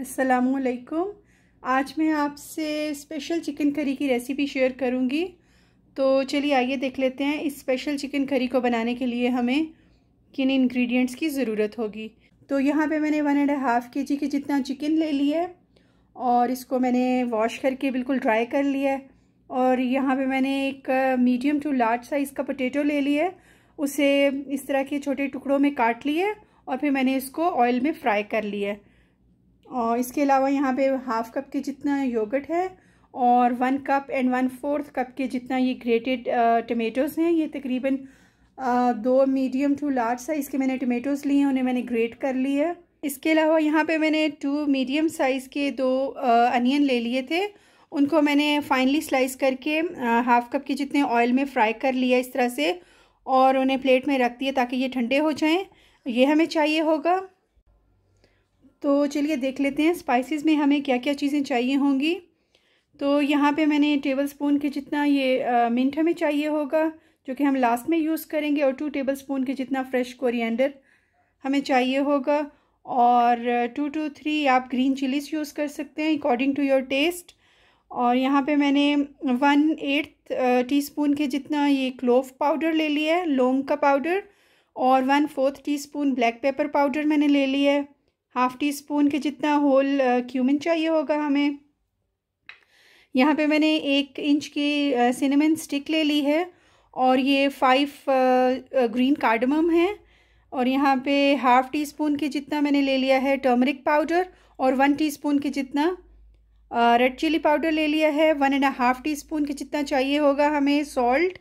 असलकुम आज मैं आपसे स्पेशल चिकन करी की रेसिपी शेयर करूंगी तो चलिए आइए देख लेते हैं इस स्पेशल चिकन करी को बनाने के लिए हमें किन इंग्रेडिएंट्स की ज़रूरत होगी तो यहाँ पे मैंने वन एंड हाफ़ के जी के जितना चिकन ले लिया है और इसको मैंने वॉश करके बिल्कुल ड्राई कर लिया है और यहाँ पर मैंने एक मीडियम टू लार्ज साइज़ का पटेटो ले लिया है उसे इस तरह के छोटे टुकड़ों में काट लिए और फिर मैंने इसको ऑयल में फ्राई कर लिया है और इसके अलावा यहाँ पे हाफ़ कप के जितना योगर्ट है और one cup and one fourth cup के जितना ये ग्रेटेड टमेटोज़ uh, हैं ये तकरीबन uh, दो मीडियम टू लार्ज साइज़ के मैंने टमेटोज़ लिए हैं उन्हें मैंने ग्रेट कर लिया है इसके अलावा यहाँ पे मैंने टू मीडियम साइज़ के दो अनियन uh, ले लिए थे उनको मैंने फाइनली स्लाइस करके हाफ़ कप के जितने ऑयल में फ्राई कर लिया इस तरह से और उन्हें प्लेट में रख दिया ताकि ये ठंडे हो जाएँ ये हमें चाहिए होगा तो चलिए देख लेते हैं स्पाइसेस में हमें क्या क्या चीज़ें चाहिए होंगी तो यहाँ पे मैंने टेबल स्पून के जितना ये मिंट हमें चाहिए होगा जो कि हम लास्ट में यूज़ करेंगे और टू टेबल स्पून के जितना फ्रेश कोरिएंडर हमें चाहिए होगा और टू टू थ्री आप ग्रीन चिलीज़ यूज़ कर सकते हैं अकॉर्डिंग टू योर टेस्ट और यहाँ पे मैंने वन एट्थ टी के जितना ये क्लोव पाउडर ले लिया है लौंग का पाउडर और one fourth tea black pepper powder मैंने ले लिया है हाफ़ टी स्पून के जितना होल क्यूमिन चाहिए होगा हमें यहाँ पे मैंने एक इंच की सिनेमन स्टिक ले ली है और ये फाइव ग्रीन कार्डमम है और यहाँ पे हाफ़ टी स्पून के जितना मैंने ले लिया है टर्मरिक पाउडर और वन टी स्पून के जितना रेड चिली पाउडर ले लिया है one and half teaspoon के जितना चाहिए होगा हमें सॉल्ट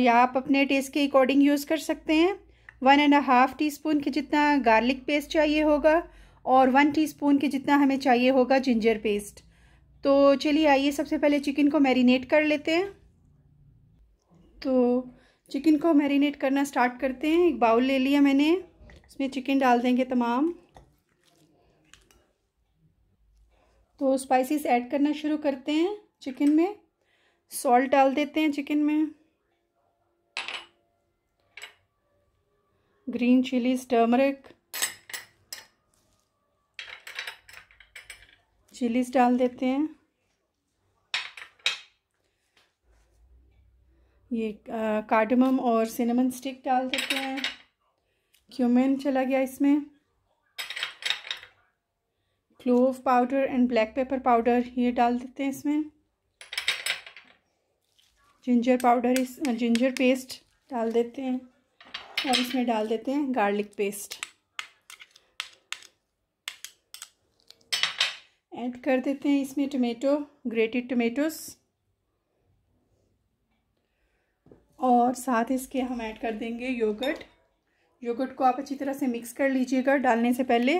या आप अपने टेस्ट के अकॉर्डिंग यूज़ कर सकते हैं one and half teaspoon के जितना गार्लिक पेस्ट चाहिए होगा और वन टी स्पून के जितना हमें चाहिए होगा जिंजर पेस्ट तो चलिए आइए सबसे पहले चिकन को मैरिनेट कर लेते हैं तो चिकन को मैरिनेट करना स्टार्ट करते हैं एक बाउल ले लिया मैंने इसमें चिकन डाल देंगे तमाम तो स्पाइसेस ऐड करना शुरू करते हैं चिकन में सॉल्ट डाल देते हैं चिकन में ग्रीन चिलीज टर्मरिक चिलीज डाल देते हैं ये कार्डमम और सिनेमन स्टिक डाल देते हैं क्यूमिन चला गया इसमें clove powder and black pepper powder ये डाल देते हैं इसमें जिंजर पाउडर इस जिंजर पेस्ट डाल देते हैं और इसमें डाल देते हैं गार्लिक पेस्ट ऐड कर देते हैं इसमें टमेटो ग्रेटेड टमेटोस और साथ इसके हम ऐड कर देंगे योगर्ट योगर्ट को आप अच्छी तरह से मिक्स कर लीजिएगा डालने से पहले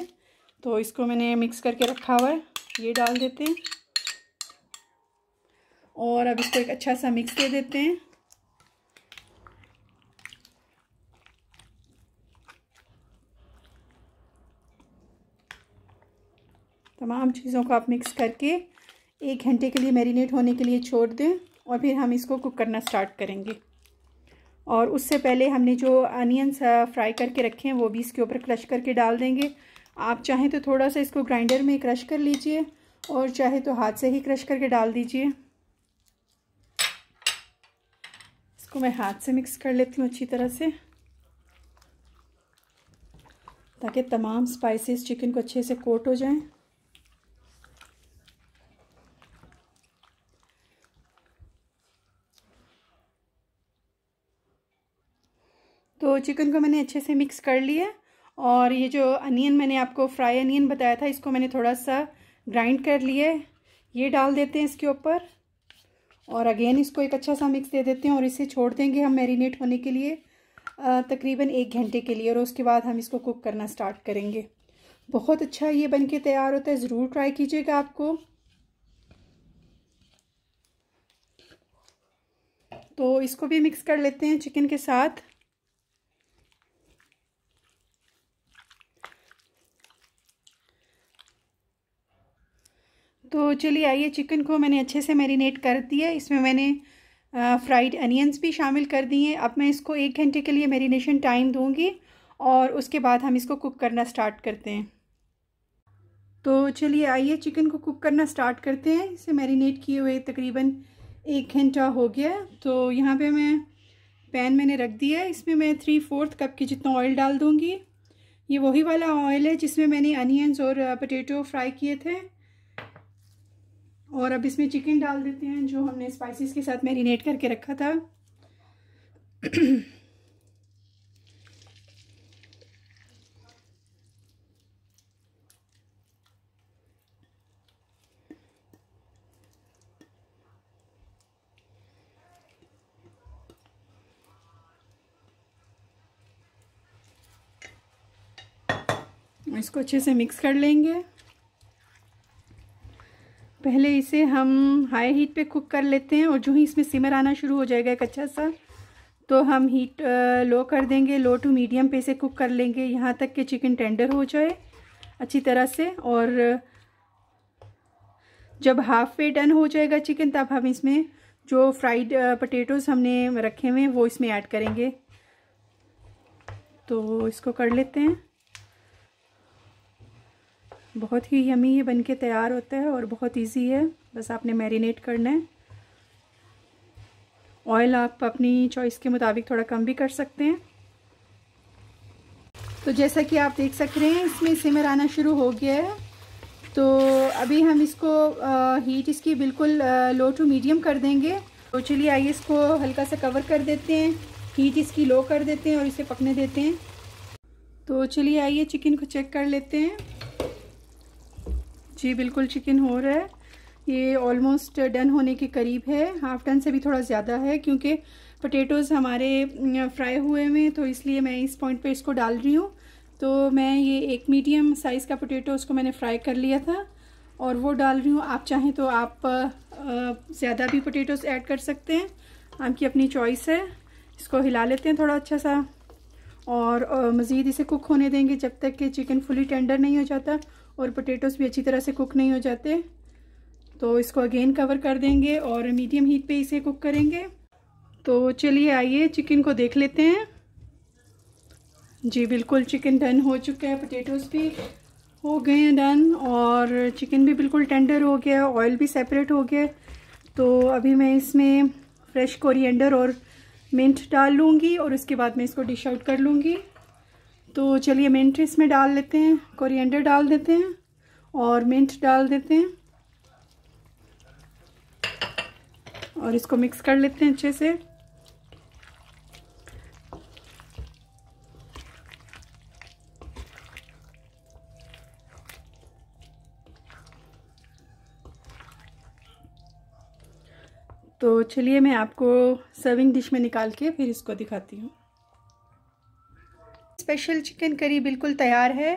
तो इसको मैंने मिक्स करके रखा हुआ है ये डाल देते हैं और अब इसको एक अच्छा सा मिक्स दे देते हैं तमाम चीज़ों को आप मिक्स करके एक घंटे के लिए मैरिनेट होने के लिए छोड़ दें और फिर हम इसको कुक करना स्टार्ट करेंगे और उससे पहले हमने जो अनियंस फ्राई करके रखे हैं वो भी इसके ऊपर क्रश करके डाल देंगे आप चाहें तो थोड़ा सा इसको ग्राइंडर में क्रश कर लीजिए और चाहे तो हाथ से ही क्रश करके डाल दीजिए इसको मैं हाथ से मिक्स कर लेती हूँ अच्छी तरह से ताकि तमाम स्पाइसेस चिकन को अच्छे से कोट हो जाएं तो चिकन को मैंने अच्छे से मिक्स कर लिया और ये जो अनियन मैंने आपको फ्राई अनियन बताया था इसको मैंने थोड़ा सा ग्राइंड कर लिए ये डाल देते हैं इसके ऊपर और अगेन इसको एक अच्छा सा मिक्स दे देते हैं और इसे छोड़ देंगे हम मैरिनेट होने के लिए तकरीबन एक घंटे के लिए और उसके बाद हम इसको कुक करना स्टार्ट करेंगे बहुत अच्छा ये बन के तैयार होता है ज़रूर ट्राई कीजिएगा आपको तो इसको भी मिक्स कर लेते हैं चिकन के साथ चलिए आइए चिकन को मैंने अच्छे से मैरिनेट कर दिया इसमें मैंने फ्राइड अनियंस भी शामिल कर दिए अब मैं इसको एक घंटे के लिए मैरिनेशन टाइम दूँगी और उसके बाद हम इसको कुक करना स्टार्ट करते हैं तो चलिए आइए चिकन को कुक करना स्टार्ट करते हैं इसे मैरिनेट किए हुए तकरीबन एक घंटा हो गया तो यहाँ पे मैं पैन मैंने रख दिया है इसमें मैं थ्री फोर्थ कप के जितना ऑयल डाल दूँगी ये वही वाला ऑयल है जिसमें मैंने अनियंस और पटेटो फ्राई किए थे और अब इसमें चिकन डाल देते हैं जो हमने स्पाइसेस के साथ मैरिनेट करके रखा था इसको अच्छे से मिक्स कर लेंगे पहले इसे हम हाई हीट पे कुक कर लेते हैं और जो ही इसमें सिमर आना शुरू हो जाएगा एक अच्छा सा तो हम हीट लो कर देंगे लो टू मीडियम पे इसे कुक कर लेंगे यहाँ तक कि चिकन टेंडर हो जाए अच्छी तरह से और जब हाफ वे डन हो जाएगा चिकन तब हम इसमें जो फ्राइड पटेटोज़ हमने रखे हुए हैं वो इसमें ऐड करेंगे तो इसको कर लेते हैं बहुत ही यमी ये बनके तैयार होता है और बहुत इजी है बस आपने मैरिनेट करना है ऑयल आप अपनी चॉइस के मुताबिक थोड़ा कम भी कर सकते हैं तो जैसा कि आप देख सक रहे हैं इसमें सिमर आना शुरू हो गया है तो अभी हम इसको आ, हीट इसकी बिल्कुल आ, लो टू मीडियम कर देंगे तो चलिए आइए इसको हल्का सा कवर कर देते हैं हीट इसकी लो कर देते हैं और इसे पकने देते हैं तो चलिए आइए चिकन को चेक कर लेते हैं जी बिल्कुल चिकन हो रहा है ये ऑलमोस्ट डन होने के करीब है हाफ डन से भी थोड़ा ज़्यादा है क्योंकि पटेटोज़ हमारे फ्राई हुए में तो इसलिए मैं इस पॉइंट पे इसको डाल रही हूँ तो मैं ये एक मीडियम साइज़ का पोटेटो उसको मैंने फ्राई कर लिया था और वो डाल रही हूँ आप चाहें तो आप ज़्यादा भी पोटेटोज ऐड कर सकते हैं आपकी अपनी चॉइस है इसको हिला लेते हैं थोड़ा अच्छा सा और मज़ीद इसे कुक होने देंगे जब तक कि चिकन फुली टेंडर नहीं हो जाता और पोटैटोस भी अच्छी तरह से कुक नहीं हो जाते तो इसको अगेन कवर कर देंगे और मीडियम हीट पे इसे कुक करेंगे तो चलिए आइए चिकन को देख लेते हैं जी बिल्कुल चिकन डन हो चुका है पोटैटोज़ भी हो गए हैं डन और चिकन भी बिल्कुल टेंडर हो गया ऑयल भी सेपरेट हो गया तो अभी मैं इसमें फ्रेश कोरिएंडर और मिंट डाल लूँगी और उसके बाद मैं इसको डिश आउट कर लूँगी तो चलिए मिंट इसमें डाल लेते हैं कोरिएंडर डाल देते हैं और मिंट डाल देते हैं और इसको मिक्स कर लेते हैं अच्छे से तो चलिए मैं आपको सर्विंग डिश में निकाल के फिर इसको दिखाती हूँ स्पेशल चिकन करी बिल्कुल तैयार है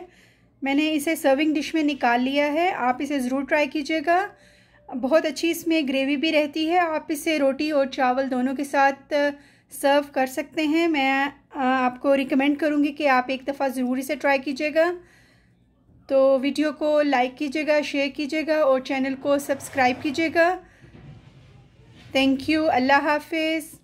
मैंने इसे सर्विंग डिश में निकाल लिया है आप इसे ज़रूर ट्राई कीजिएगा बहुत अच्छी इसमें ग्रेवी भी रहती है आप इसे रोटी और चावल दोनों के साथ सर्व कर सकते हैं मैं आपको रिकमेंड करूँगी कि आप एक दफ़ा ज़रूर इसे ट्राई कीजिएगा तो वीडियो को लाइक कीजिएगा शेयर कीजिएगा और चैनल को सब्सक्राइब कीजिएगा थैंक यू अल्लाह हाफिज़